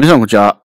皆さんこんにちは。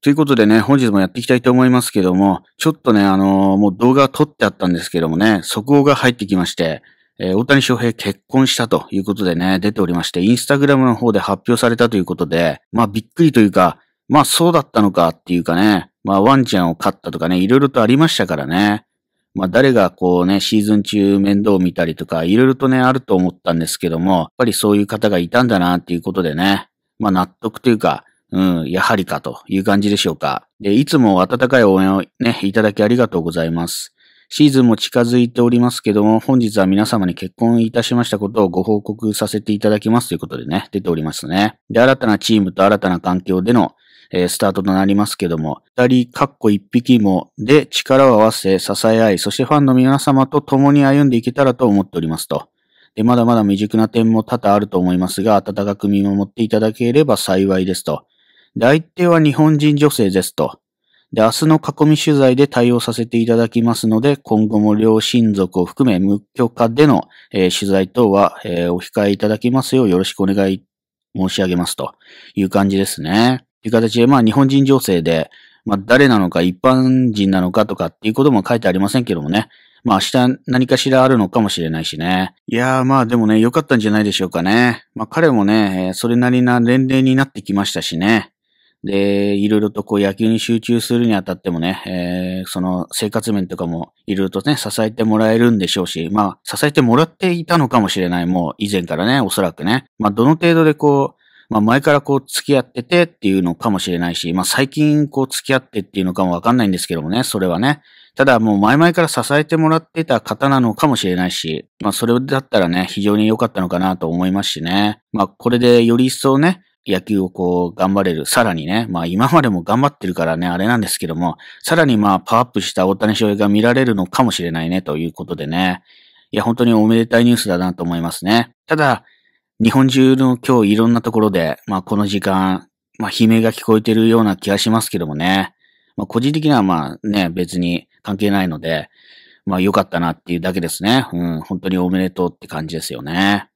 ということでね、本日もやっていきたいと思いますけども、ちょっとね、あのー、もう動画撮ってあったんですけどもね、速報が入ってきまして、えー、大谷翔平結婚したということでね、出ておりまして、インスタグラムの方で発表されたということで、まあびっくりというか、まあそうだったのかっていうかね、まあワンちゃんを飼ったとかね、いろいろとありましたからね。まあ誰がこうね、シーズン中面倒を見たりとか、いろいろとね、あると思ったんですけども、やっぱりそういう方がいたんだなっていうことでね、まあ納得というか、うん、やはりかという感じでしょうか。で、いつも温かい応援をね、いただきありがとうございます。シーズンも近づいておりますけども、本日は皆様に結婚いたしましたことをご報告させていただきますということでね、出ておりますね。で、新たなチームと新たな環境での、えー、スタートとなりますけども、二人、かっこ一匹も、で、力を合わせ、支え合い、そしてファンの皆様と共に歩んでいけたらと思っておりますと。で、まだまだ未熟な点も多々あると思いますが、温かく見守っていただければ幸いですと。来手は日本人女性ですと。で、明日の囲み取材で対応させていただきますので、今後も両親族を含め無許可での、えー、取材等は、えー、お控えいただきますようよろしくお願い申し上げますという感じですね。という形で、まあ日本人女性で、まあ誰なのか一般人なのかとかっていうことも書いてありませんけどもね。まあ明日何かしらあるのかもしれないしね。いやーまあでもね、良かったんじゃないでしょうかね。まあ彼もね、それなりな年齢になってきましたしね。で、いろいろとこう野球に集中するにあたってもね、えー、その生活面とかもいろいろとね、支えてもらえるんでしょうし、まあ、支えてもらっていたのかもしれない、もう以前からね、おそらくね。まあ、どの程度でこう、まあ、前からこう付き合っててっていうのかもしれないし、まあ、最近こう付き合ってっていうのかもわかんないんですけどもね、それはね。ただもう前々から支えてもらってた方なのかもしれないし、まあ、それだったらね、非常に良かったのかなと思いますしね。まあ、これでより一層ね、野球をこう、頑張れる。さらにね、まあ今までも頑張ってるからね、あれなんですけども、さらにまあパワーアップした大谷翔平が見られるのかもしれないね、ということでね。いや、本当におめでたいニュースだなと思いますね。ただ、日本中の今日いろんなところで、まあこの時間、まあ悲鳴が聞こえてるような気がしますけどもね。まあ個人的にはまあね、別に関係ないので、まあ良かったなっていうだけですね。うん、本当におめでとうって感じですよね。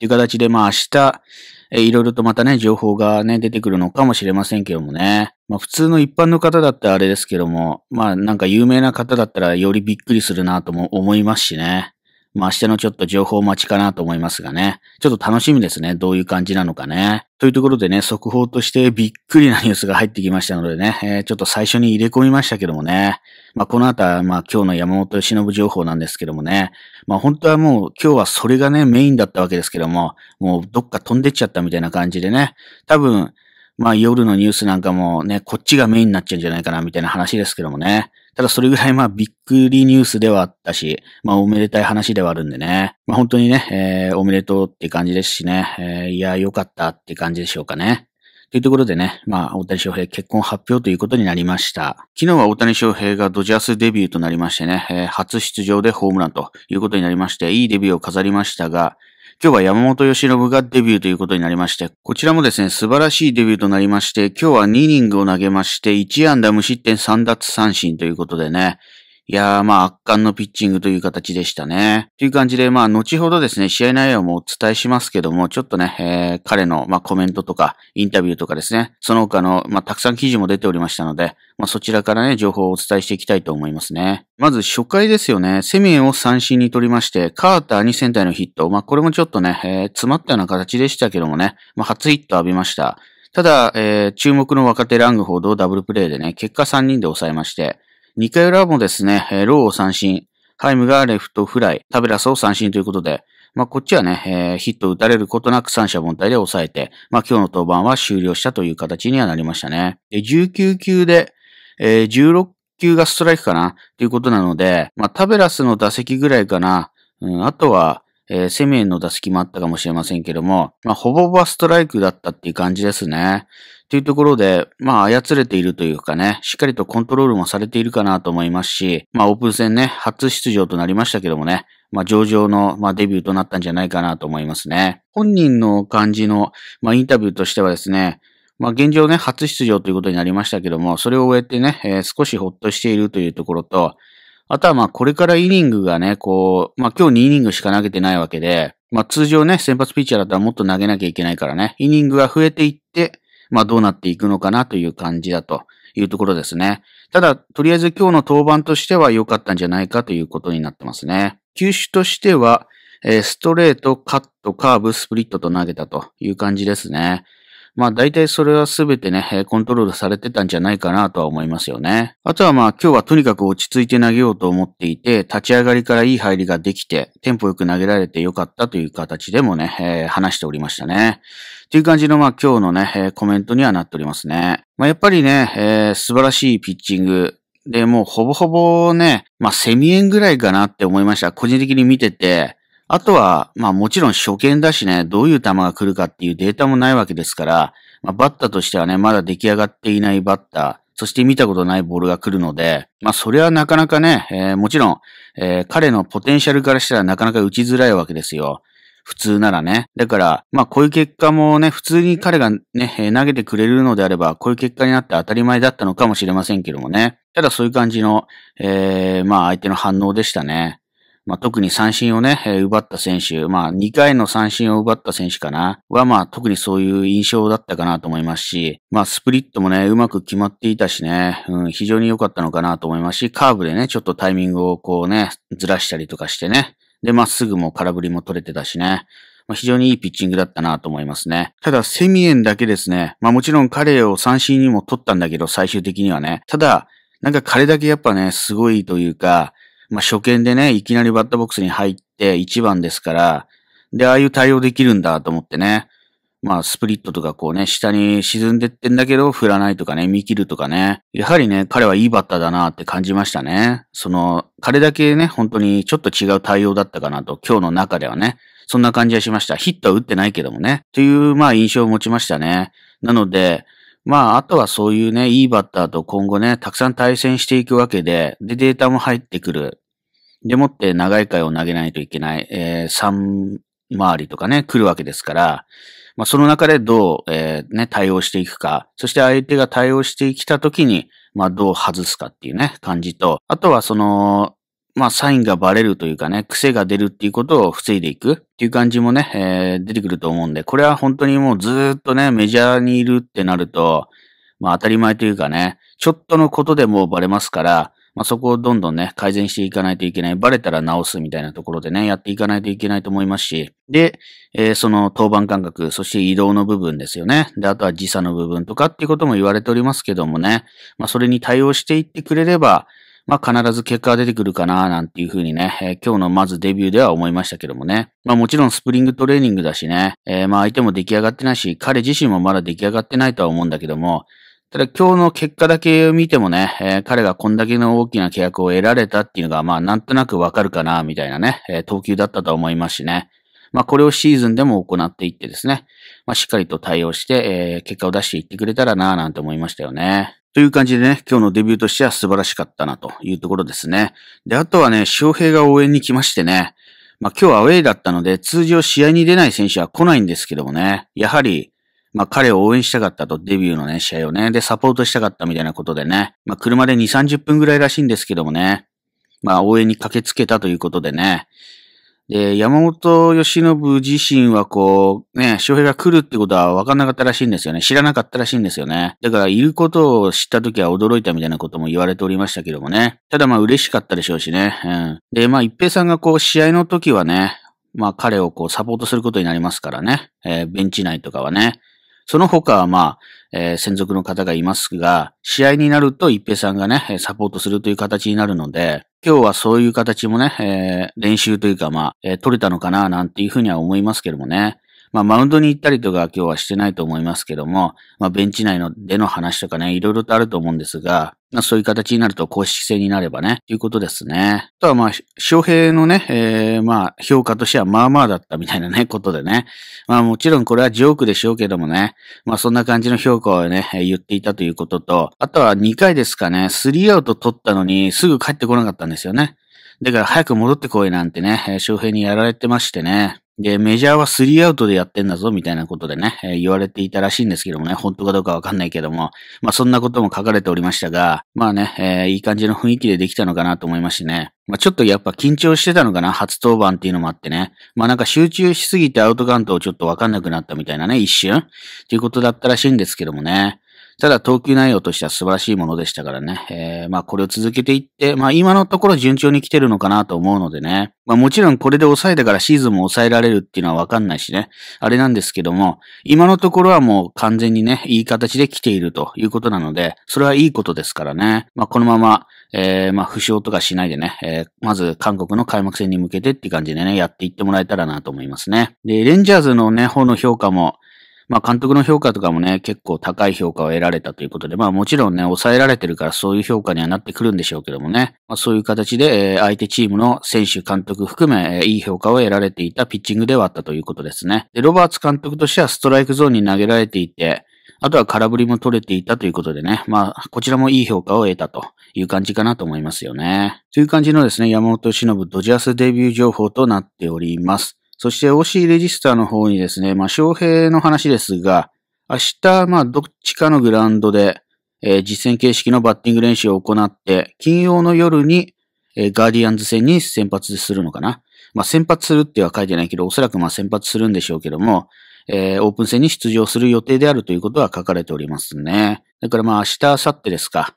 という形で、まあ明日、えー、いろいろとまたね、情報がね、出てくるのかもしれませんけどもね。まあ普通の一般の方だったらあれですけども、まあなんか有名な方だったらよりびっくりするなとも思いますしね。まあ明日のちょっと情報待ちかなと思いますがね。ちょっと楽しみですね。どういう感じなのかね。というところでね、速報としてびっくりなニュースが入ってきましたのでね、えー、ちょっと最初に入れ込みましたけどもね。まあこの後は、まあ今日の山本忍情報なんですけどもね。まあ本当はもう今日はそれがね、メインだったわけですけども、もうどっか飛んでっちゃったみたいな感じでね。多分、まあ夜のニュースなんかもね、こっちがメインになっちゃうんじゃないかなみたいな話ですけどもね。ただそれぐらいまあびっくりニュースではあったし、まあおめでたい話ではあるんでね。まあ本当にね、えー、おめでとうって感じですしね。えー、いや、よかったって感じでしょうかね。というところでね、まあ、大谷翔平結婚発表ということになりました。昨日は大谷翔平がドジャースデビューとなりましてね、えー、初出場でホームランということになりまして、いいデビューを飾りましたが、今日は山本義信がデビューということになりまして、こちらもですね、素晴らしいデビューとなりまして、今日は2イニングを投げまして、1安打無失点3奪三振ということでね、いやーまあ圧巻のピッチングという形でしたね。という感じでまあ後ほどですね、試合内容もお伝えしますけども、ちょっとね、えー、彼のまあコメントとかインタビューとかですね、その他のまあたくさん記事も出ておりましたので、まあそちらからね、情報をお伝えしていきたいと思いますね。まず初回ですよね、セミエンを三振に取りまして、カーターにセンターのヒット、まあこれもちょっとね、えー、詰まったような形でしたけどもね、まあ初ヒット浴びました。ただ、えー、注目の若手ラングフォードをダブルプレイでね、結果3人で抑えまして、2回裏もですね、ローを三振、ハイムがレフトフライ、タベラスを三振ということで、まあ、こっちはね、えー、ヒット打たれることなく三者凡退で抑えて、まあ、今日の登板は終了したという形にはなりましたね。で19球で、えー、16球がストライクかなということなので、まあ、タベラスの打席ぐらいかな、うん、あとは、えー、セミエンの打席もあったかもしれませんけども、まあ、ほぼほぼストライクだったっていう感じですね。というところで、まあ、操れているというかね、しっかりとコントロールもされているかなと思いますし、まあ、オープン戦ね、初出場となりましたけどもね、まあ、上々の、まあ、デビューとなったんじゃないかなと思いますね。本人の感じの、まあ、インタビューとしてはですね、まあ、現状ね、初出場ということになりましたけども、それを終えてね、えー、少しほっとしているというところと、あとはまあこれからイニングがね、こう、まあ今日2イニングしか投げてないわけで、まあ通常ね、先発ピッチャーだったらもっと投げなきゃいけないからね、イニングが増えていって、まあどうなっていくのかなという感じだというところですね。ただ、とりあえず今日の登板としては良かったんじゃないかということになってますね。球種としては、ストレート、カット、カーブ、スプリットと投げたという感じですね。まあ大体それは全てね、コントロールされてたんじゃないかなとは思いますよね。あとはまあ今日はとにかく落ち着いて投げようと思っていて、立ち上がりからいい入りができて、テンポよく投げられてよかったという形でもね、えー、話しておりましたね。という感じのまあ今日のね、えコメントにはなっておりますね。まあやっぱりね、えー、素晴らしいピッチング、で、もうほぼほぼね、まあセミエンぐらいかなって思いました。個人的に見てて、あとは、まあもちろん初見だしね、どういう球が来るかっていうデータもないわけですから、まあ、バッターとしてはね、まだ出来上がっていないバッター、そして見たことないボールが来るので、まあそれはなかなかね、えー、もちろん、えー、彼のポテンシャルからしたらなかなか打ちづらいわけですよ。普通ならね。だから、まあこういう結果もね、普通に彼がね、投げてくれるのであれば、こういう結果になって当たり前だったのかもしれませんけどもね。ただそういう感じの、えー、まあ相手の反応でしたね。まあ、特に三振をね、えー、奪った選手、まあ、2回の三振を奪った選手かな、はまあ、特にそういう印象だったかなと思いますし、まあ、スプリットもね、うまく決まっていたしね、うん、非常に良かったのかなと思いますし、カーブでね、ちょっとタイミングをこうね、ずらしたりとかしてね、で、まっすぐも空振りも取れてたしね、まあ、非常にいいピッチングだったなと思いますね。ただ、セミエンだけですね、まあ、もちろん彼を三振にも取ったんだけど、最終的にはね、ただ、なんか彼だけやっぱね、すごいというか、まあ、初見でね、いきなりバッターボックスに入って1番ですから、で、ああいう対応できるんだと思ってね。まあ、スプリットとかこうね、下に沈んでってんだけど、振らないとかね、見切るとかね。やはりね、彼はいいバッターだなって感じましたね。その、彼だけね、本当にちょっと違う対応だったかなと、今日の中ではね。そんな感じはしました。ヒットは打ってないけどもね。という、まあ、印象を持ちましたね。なので、まあ、あとはそういうね、いいバッターと今後ね、たくさん対戦していくわけで、で、データも入ってくる。でもって長い回を投げないといけない、えー、3回りとかね、来るわけですから、まあ、その中でどう、えー、ね、対応していくか、そして相手が対応してきた時に、まあ、どう外すかっていうね、感じと、あとはその、まあ、サインがバレるというかね、癖が出るっていうことを防いでいくっていう感じもね、えー、出てくると思うんで、これは本当にもうずっとね、メジャーにいるってなると、まあ、当たり前というかね、ちょっとのことでもバレますから、まあ、そこをどんどんね、改善していかないといけない。バレたら直すみたいなところでね、やっていかないといけないと思いますし。で、えー、その登板感覚、そして移動の部分ですよね。で、あとは時差の部分とかっていうことも言われておりますけどもね。まあ、それに対応していってくれれば、まあ必ず結果が出てくるかななんていうふうにね、えー、今日のまずデビューでは思いましたけどもね。まあもちろんスプリングトレーニングだしね、えー、まあ相手も出来上がってないし、彼自身もまだ出来上がってないとは思うんだけども、ただ今日の結果だけ見てもね、えー、彼がこんだけの大きな契約を得られたっていうのが、まあなんとなくわかるかな、みたいなね、えー、投球だったと思いますしね。まあこれをシーズンでも行っていってですね、まあしっかりと対応して、えー、結果を出していってくれたらな、なんて思いましたよね。という感じでね、今日のデビューとしては素晴らしかったなというところですね。で、あとはね、翔平が応援に来ましてね、まあ今日アウェイだったので、通常試合に出ない選手は来ないんですけどもね、やはり、まあ彼を応援したかったと、デビューのね、試合をね、で、サポートしたかったみたいなことでね、まあ車で2、30分ぐらいらしいんですけどもね、まあ応援に駆けつけたということでね、で、山本由伸自身はこう、ね、翔平が来るってことは分かんなかったらしいんですよね。知らなかったらしいんですよね。だから、いることを知った時は驚いたみたいなことも言われておりましたけどもね。ただまあ嬉しかったでしょうしね。うん。で、まあ一平さんがこう、試合の時はね、まあ彼をこう、サポートすることになりますからね。えー、ベンチ内とかはね。その他はまあ、えー、専属の方がいますが、試合になると一平さんがね、サポートするという形になるので、今日はそういう形もね、えー、練習というかまあ、えー、取れたのかななんていうふうには思いますけどもね。まあ、マウンドに行ったりとか今日はしてないと思いますけども、まあ、ベンチ内のでの話とかね、いろいろとあると思うんですが、まあ、そういう形になると公式戦になればね、ということですね。あとはまあ、翔平のね、えー、まあ、評価としてはまあまあだったみたいなね、ことでね。まあもちろんこれはジョークでしょうけどもね、まあそんな感じの評価をね、言っていたということと、あとは2回ですかね、3アウト取ったのにすぐ帰ってこなかったんですよね。だから早く戻ってこいなんてね、翔平にやられてましてね。で、メジャーは3アウトでやってんだぞ、みたいなことでね、えー、言われていたらしいんですけどもね、本当かどうかわかんないけども、まあそんなことも書かれておりましたが、まあね、えー、いい感じの雰囲気でできたのかなと思いましてね、まあちょっとやっぱ緊張してたのかな、初登板っていうのもあってね、まあなんか集中しすぎてアウトカウントをちょっとわかんなくなったみたいなね、一瞬、っていうことだったらしいんですけどもね、ただ投球内容としては素晴らしいものでしたからね。えー、まあこれを続けていって、まあ今のところ順調に来てるのかなと思うのでね。まあもちろんこれで抑えてからシーズンも抑えられるっていうのはわかんないしね。あれなんですけども、今のところはもう完全にね、いい形で来ているということなので、それはいいことですからね。まあこのまま、えー、まあ負傷とかしないでね、えー、まず韓国の開幕戦に向けてって感じでね、やっていってもらえたらなと思いますね。で、レンジャーズのね、方の評価も、まあ監督の評価とかもね、結構高い評価を得られたということで、まあもちろんね、抑えられてるからそういう評価にはなってくるんでしょうけどもね、まあそういう形で、えー、相手チームの選手、監督含め、えー、いい評価を得られていたピッチングではあったということですね。で、ロバーツ監督としてはストライクゾーンに投げられていて、あとは空振りも取れていたということでね。まあ、こちらもいい評価を得たという感じかなと思いますよね。という感じのですね、山本忍ドジャースデビュー情報となっております。そして OC レジスターの方にですね、まあ、翔平の話ですが、明日、まあ、どっちかのグラウンドで、えー、実戦形式のバッティング練習を行って、金曜の夜に、えー、ガーディアンズ戦に先発するのかな。まあ、先発するっては書いてないけど、おそらくまあ先発するんでしょうけども、えー、オープン戦に出場する予定であるということは書かれておりますね。だからまあ明日、明後日ですか。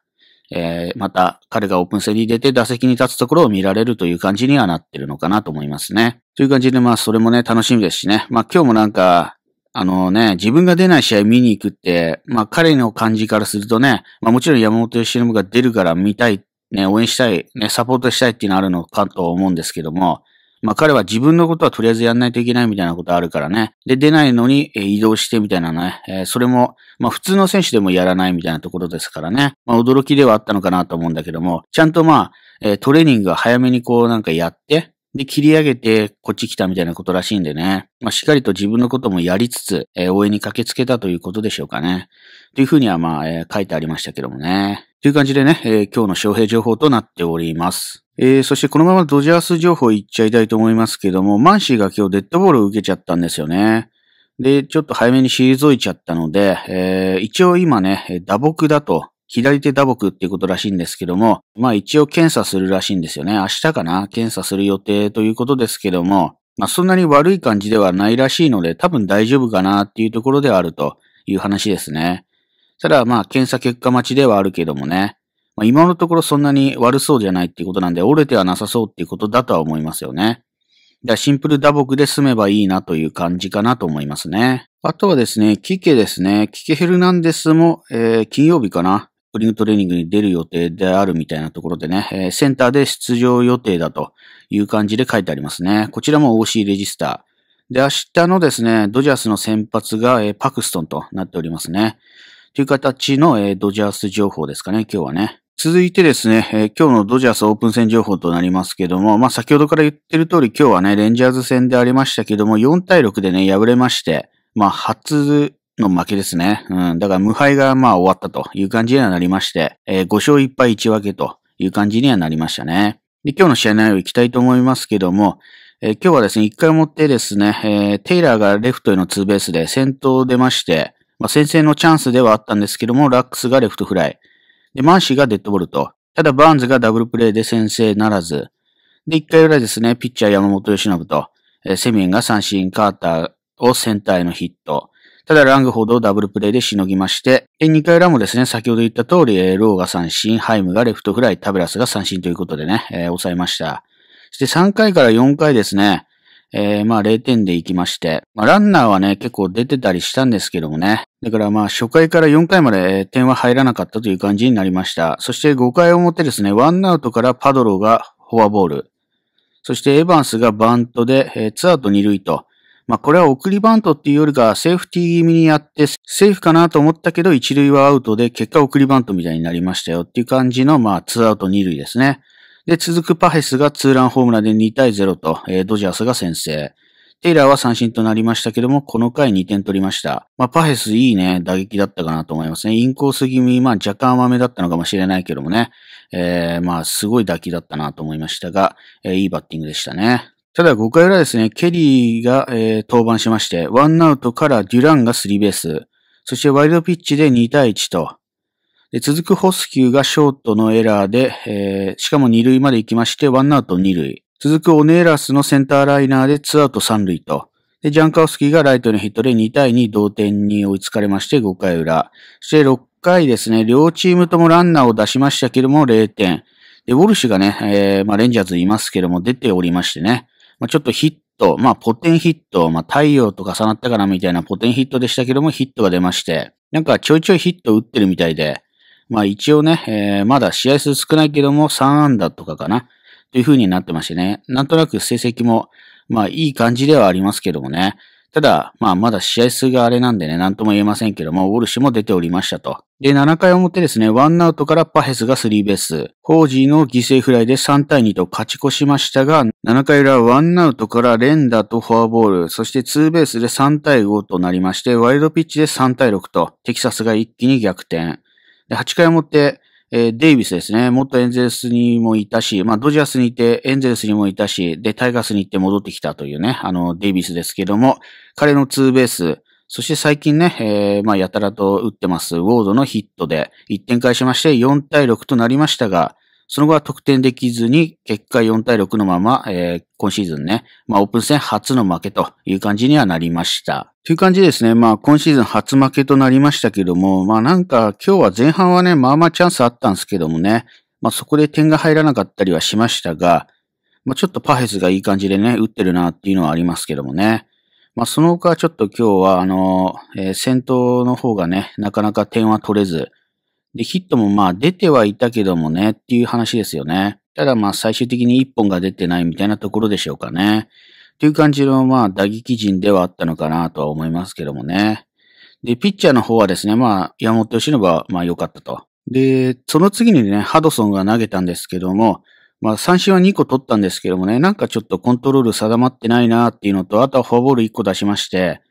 えー、また彼がオープン戦に出て打席に立つところを見られるという感じにはなってるのかなと思いますね。という感じで、まあそれもね、楽しみですしね。まあ今日もなんか、あのね、自分が出ない試合見に行くって、まあ彼の感じからするとね、まあもちろん山本由伸が出るから見たい、ね、応援したい、ね、サポートしたいっていうのはあるのかと思うんですけども、まあ彼は自分のことはとりあえずやんないといけないみたいなことあるからね。で、出ないのに、え移動してみたいなね。えそれも、まあ普通の選手でもやらないみたいなところですからね。まあ驚きではあったのかなと思うんだけども、ちゃんとまあ、えトレーニングは早めにこうなんかやって、で、切り上げて、こっち来たみたいなことらしいんでね。まあ、しっかりと自分のこともやりつつ、えー、応援に駆けつけたということでしょうかね。というふうには、まあ、えー、書いてありましたけどもね。という感じでね、えー、今日の翔平情報となっております。えー、そしてこのままドジャース情報いっちゃいたいと思いますけども、マンシーが今日デッドボールを受けちゃったんですよね。で、ちょっと早めに退いちゃったので、えー、一応今ね、打撲だと左手打撲っていうことらしいんですけども、まあ一応検査するらしいんですよね。明日かな検査する予定ということですけども、まあそんなに悪い感じではないらしいので、多分大丈夫かなっていうところではあるという話ですね。ただまあ検査結果待ちではあるけどもね、まあ今のところそんなに悪そうじゃないっていうことなんで、折れてはなさそうっていうことだとは思いますよね。だシンプル打撲で済めばいいなという感じかなと思いますね。あとはですね、キケですね。キケヘルナンデスも、えー、金曜日かな。プリングトレーニングに出る予定であるみたいなところでね、えー、センターで出場予定だという感じで書いてありますね。こちらも OC レジスター。で、明日のですね、ドジャースの先発が、えー、パクストンとなっておりますね。という形の、えー、ドジャース情報ですかね、今日はね。続いてですね、えー、今日のドジャースオープン戦情報となりますけども、まあ先ほどから言ってる通り今日はね、レンジャーズ戦でありましたけども、4対6でね、敗れまして、まあ初の負けですね。うん。だから無敗がまあ終わったという感じにはなりまして、えー、5勝1敗1分けという感じにはなりましたね。で、今日の試合内容いきたいと思いますけども、えー、今日はですね、1回もってですね、えー、テイラーがレフトへのツーベースで先頭出まして、まあ、先制のチャンスではあったんですけども、ラックスがレフトフライ。で、マーシーがデッドボールと。ただ、バーンズがダブルプレイで先制ならず。で、1回裏ですね、ピッチャー山本由伸と、えー、セミンが三振、カーターをセンターへのヒット。ただラングフォードをダブルプレイでしのぎまして、2回裏もですね、先ほど言った通り、ー、ローが三振、ハイムがレフトフライ、タベラスが三振ということでね、えー、抑えました。そして3回から4回ですね、えー、まあ0点で行きまして、まあランナーはね、結構出てたりしたんですけどもね。だからまあ初回から4回まで点は入らなかったという感じになりました。そして5回表ですね、ワンアウトからパドローがフォアボール。そしてエヴァンスがバントで、えー、ツアート2塁と。まあ、これは送りバントっていうよりか、セーフティー気味にやって、セーフかなと思ったけど、一塁はアウトで、結果送りバントみたいになりましたよっていう感じの、まあ、ツーアウト二塁ですね。で、続くパヘスがツーランホームランで2対0と、えー、ドジャースが先制。テイラーは三振となりましたけども、この回2点取りました。まあ、パヘスいいね、打撃だったかなと思いますね。インコース気味、まあ、若干甘めだったのかもしれないけどもね。えー、まあ、すごい打球だったなと思いましたが、えー、いいバッティングでしたね。ただ5回裏ですね、ケリーが、えー、登板しまして、ワンアウトからデュランがスリーベース、そしてワイルドピッチで2対1と、で続くホスキューがショートのエラーで、えー、しかも2塁まで行きまして、ワンアウト2塁。続くオネーラスのセンターライナーでツーアウト3塁と。で、ジャンカウスキーがライトのヒットで2対2同点に追いつかれまして5回裏。そして6回ですね、両チームともランナーを出しましたけども0点。で、ウォルシュがね、えー、まあ、レンジャーズいますけども出ておりましてね。まあ、ちょっとヒット、まあ、ポテンヒット、まあ、太陽と重なったかなみたいなポテンヒットでしたけども、ヒットが出まして、なんかちょいちょいヒット打ってるみたいで、まあ一応ね、えー、まだ試合数少ないけども3安打とかかな、という風になってましてね、なんとなく成績も、まあいい感じではありますけどもね、ただ、まあ、まだ試合数があれなんでね、なんとも言えませんけども、ウォルシュも出ておりましたと。で、7回表ですね、ワンアウトからパヘスがスリーベース。ホージーの犠牲フライで3対2と勝ち越しましたが、7回裏ワンアウトから連打とフォアボール、そしてツーベースで3対5となりまして、ワイルドピッチで3対6と、テキサスが一気に逆転。で、8回表、えー、デイビスですね。元エンゼルスにもいたし、まあ、ドジャースにいて、エンゼルスにもいたし、で、タイガースに行って戻ってきたというね、あの、デイビスですけども、彼のツーベース、そして最近ね、えー、まあ、やたらと打ってます、ウォードのヒットで、1点返しまして4対6となりましたが、その後は得点できずに、結果4対6のまま、えー、今シーズンね、まあオープン戦初の負けという感じにはなりました。という感じですね。まあ今シーズン初負けとなりましたけども、まあなんか今日は前半はね、まあまあチャンスあったんですけどもね、まあそこで点が入らなかったりはしましたが、まあちょっとパフェスがいい感じでね、打ってるなっていうのはありますけどもね。まあその他ちょっと今日はあのえー、先頭の方がね、なかなか点は取れず、で、ヒットもまあ出てはいたけどもねっていう話ですよね。ただまあ最終的に1本が出てないみたいなところでしょうかね。っていう感じのまあ打撃陣ではあったのかなとは思いますけどもね。で、ピッチャーの方はですね、まあ山本由伸はまあ良かったと。で、その次にね、ハドソンが投げたんですけども、まあ三振は2個取ったんですけどもね、なんかちょっとコントロール定まってないなっていうのと、あとはフォアボール1個出しまして、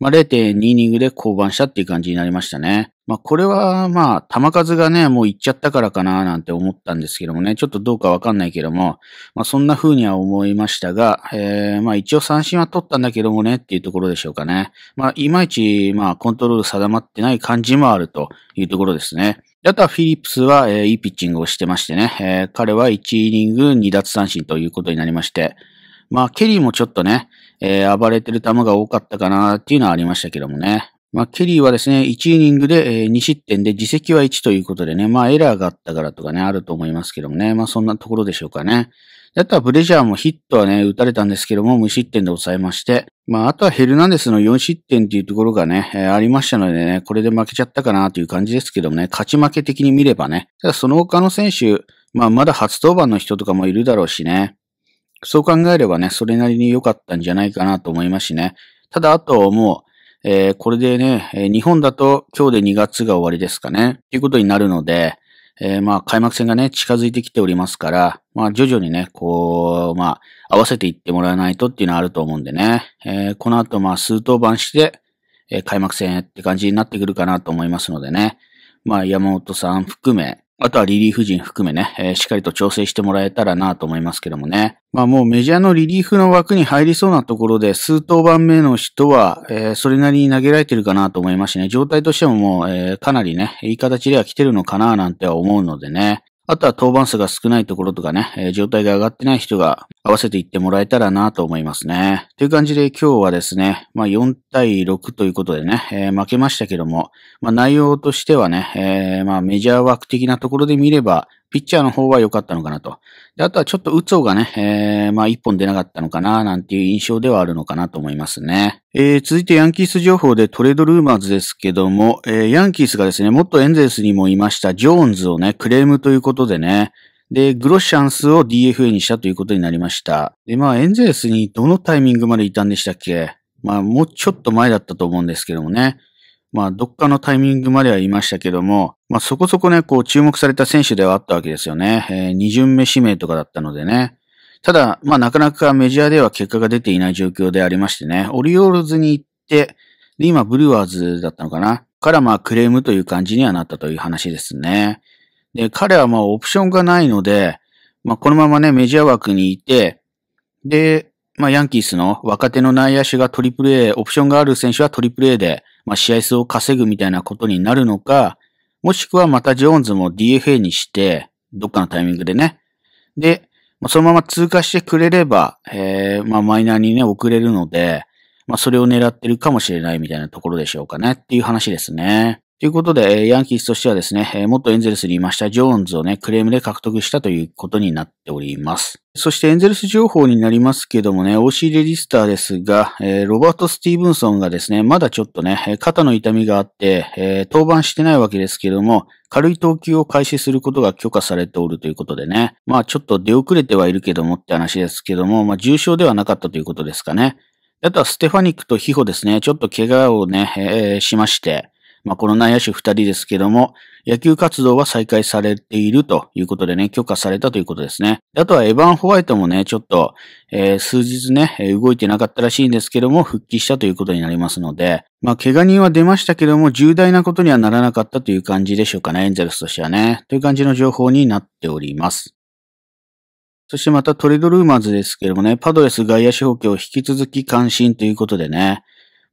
まあ、0.2イニングで降板したっていう感じになりましたね。まあ、これは、まあ、球数がね、もういっちゃったからかな、なんて思ったんですけどもね、ちょっとどうかわかんないけども、まあ、そんな風には思いましたが、えー、まあ、一応三振は取ったんだけどもね、っていうところでしょうかね。まあ、いまいち、まあ、コントロール定まってない感じもあるというところですね。あとはフィリップスは、えー、いいピッチングをしてましてね、えー、彼は1イニング2奪三振ということになりまして、まあ、ケリーもちょっとね、えー、暴れてる球が多かったかなっていうのはありましたけどもね。まあ、ケリーはですね、1イニングで、えー、2失点で自責は1ということでね、まあエラーがあったからとかね、あると思いますけどもね、まあそんなところでしょうかね。あとはブレジャーもヒットはね、打たれたんですけども、無失点で抑えまして、まああとはヘルナンデスの4失点っていうところがね、えー、ありましたのでね、これで負けちゃったかなという感じですけどもね、勝ち負け的に見ればね、ただその他の選手、まあまだ初登板の人とかもいるだろうしね、そう考えればね、それなりに良かったんじゃないかなと思いますしね。ただ、あともう、えー、これでね、え日本だと今日で2月が終わりですかね。ということになるので、えー、まあ、開幕戦がね、近づいてきておりますから、まあ、徐々にね、こう、まあ、合わせていってもらわないとっていうのはあると思うんでね。えー、この後、まあ、数登板して、えー、開幕戦って感じになってくるかなと思いますのでね。まあ、山本さん含め、あとはリリーフ陣含めね、えー、しっかりと調整してもらえたらなと思いますけどもね。まあもうメジャーのリリーフの枠に入りそうなところで、数等番目の人は、えー、それなりに投げられてるかなと思いますしね、状態としてももう、えー、かなりね、いい形では来てるのかななんて思うのでね、あとは当番数が少ないところとかね、えー、状態が上がってない人が合わせていってもらえたらなと思いますね。という感じで今日はですね、まあ4対6ということでね、えー、負けましたけども、まあ内容としてはね、えー、まあメジャー枠的なところで見れば、ピッチャーの方は良かったのかなと。で、あとはちょっと打つ方がね、えー、まあ一本出なかったのかな、なんていう印象ではあるのかなと思いますね。えー、続いてヤンキース情報でトレードルーマーズですけども、えー、ヤンキースがですね、元エンゼルスにもいましたジョーンズをね、クレームということでね、で、グロシャンスを DFA にしたということになりました。で、まあエンゼルスにどのタイミングまでいたんでしたっけまあもうちょっと前だったと思うんですけどもね。まあ、どっかのタイミングまでは言いましたけども、まあ、そこそこね、こう、注目された選手ではあったわけですよね。えー、二巡目指名とかだったのでね。ただ、まあ、なかなかメジャーでは結果が出ていない状況でありましてね、オリオールズに行って、で、今、ブルワーズだったのかなからまあクレームという感じにはなったという話ですね。で、彼はまあオプションがないので、まあこのままね、メジャー枠にいて、で、まあ、ヤンキースの若手の内野手がトリプル A、オプションがある選手はトリプル A で、まあ、試合数を稼ぐみたいなことになるのか、もしくはまたジョーンズも DFA にして、どっかのタイミングでね。で、まあ、そのまま通過してくれれば、えー、まあ、マイナーにね、遅れるので、まあ、それを狙ってるかもしれないみたいなところでしょうかねっていう話ですね。ということで、ヤンキースとしてはですね、元エンゼルスにいましたジョーンズをね、クレームで獲得したということになっております。そしてエンゼルス情報になりますけどもね、OC レジスターですが、ロバート・スティーブンソンがですね、まだちょっとね、肩の痛みがあって、登板してないわけですけども、軽い投球を開始することが許可されておるということでね、まあちょっと出遅れてはいるけどもって話ですけども、まあ重症ではなかったということですかね。あとはステファニックとヒホですね、ちょっと怪我をね、えー、しまして、まあ、この内野手2人ですけども、野球活動は再開されているということでね、許可されたということですね。あとはエヴァン・ホワイトもね、ちょっと、えー、数日ね、動いてなかったらしいんですけども、復帰したということになりますので、まあ、怪我人は出ましたけども、重大なことにはならなかったという感じでしょうかね、エンゼルスとしてはね。という感じの情報になっております。そしてまたトレードルーマーズですけどもね、パドレス外野手補強を引き続き関心ということでね、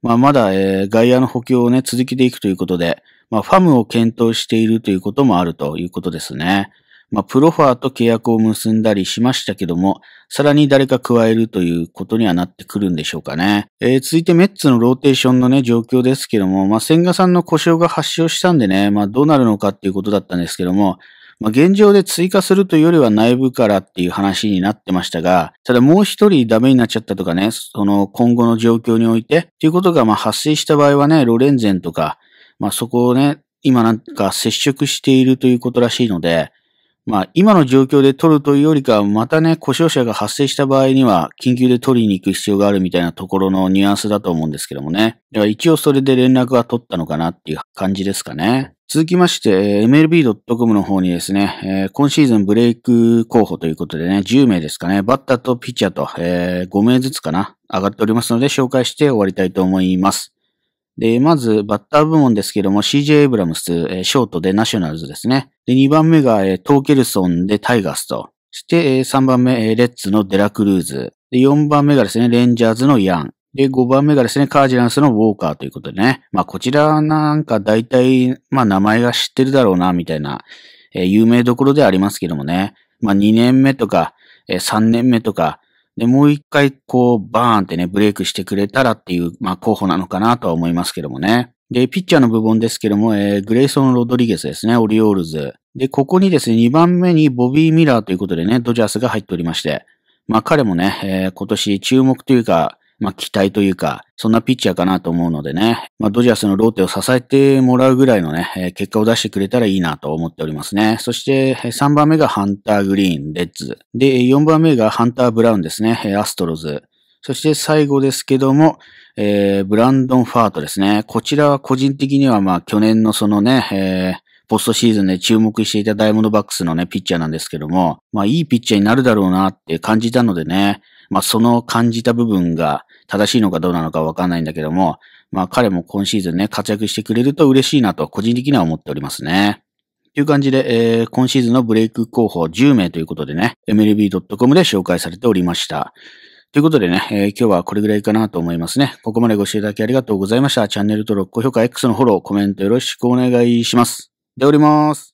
まあ、まだ、えー、外野の補強をね、続けていくということで、まあ、ファムを検討しているということもあるということですね。まあ、プロファーと契約を結んだりしましたけども、さらに誰か加えるということにはなってくるんでしょうかね。えー、続いてメッツのローテーションのね、状況ですけども、まあ、千賀さんの故障が発症したんでね、まあ、どうなるのかっていうことだったんですけども、まあ、現状で追加するというよりは内部からっていう話になってましたが、ただもう一人ダメになっちゃったとかね、その今後の状況においてっていうことがまあ発生した場合はね、ロレンゼンとか、まあ、そこをね、今なんか接触しているということらしいので、まあ今の状況で取るというよりかまたね、故障者が発生した場合には、緊急で取りに行く必要があるみたいなところのニュアンスだと思うんですけどもね。では一応それで連絡は取ったのかなっていう感じですかね。続きまして、MLB.com の方にですね、今シーズンブレイク候補ということでね、10名ですかね、バッターとピッチャーと、5名ずつかな、上がっておりますので、紹介して終わりたいと思います。で、まず、バッター部門ですけども、CJ エブラムス、ショートでナショナルズですね。で、2番目が、トーケルソンでタイガースと、して、3番目、レッツのデラクルーズ。で、4番目がですね、レンジャーズのヤン。で、5番目がですね、カージナンスのウォーカーということでね。まあ、こちらなんか大体、まあ、名前が知ってるだろうな、みたいな、えー、有名どころでありますけどもね。まあ、2年目とか、えー、3年目とか、で、もう一回、こう、バーンってね、ブレイクしてくれたらっていう、まあ、候補なのかなとは思いますけどもね。で、ピッチャーの部分ですけども、えー、グレイソン・ロドリゲスですね、オリオールズ。で、ここにですね、2番目にボビー・ミラーということでね、ドジャースが入っておりまして、まあ、彼もね、えー、今年注目というか、まあ、期待というか、そんなピッチャーかなと思うのでね、まあ、ドジャースのローテを支えてもらうぐらいのね、え結果を出してくれたらいいなと思っておりますね。そして、3番目がハンター・グリーン、レッツ。で、4番目がハンター・ブラウンですね、アストロズ。そして最後ですけども、えー、ブランドン・ファートですね。こちらは個人的にはまあ去年のそのね、えーポストシーズンで注目していたダイモンドバックスのね、ピッチャーなんですけども、まあいいピッチャーになるだろうなって感じたのでね、まあその感じた部分が、正しいのかどうなのかわかんないんだけども、まあ彼も今シーズンね、活躍してくれると嬉しいなと、個人的には思っておりますね。という感じで、えー、今シーズンのブレイク候補10名ということでね、MLB.com で紹介されておりました。ということでね、えー、今日はこれぐらいかなと思いますね。ここまでご視聴いただきありがとうございました。チャンネル登録、高評価、X のフォロー、コメントよろしくお願いします。でおります。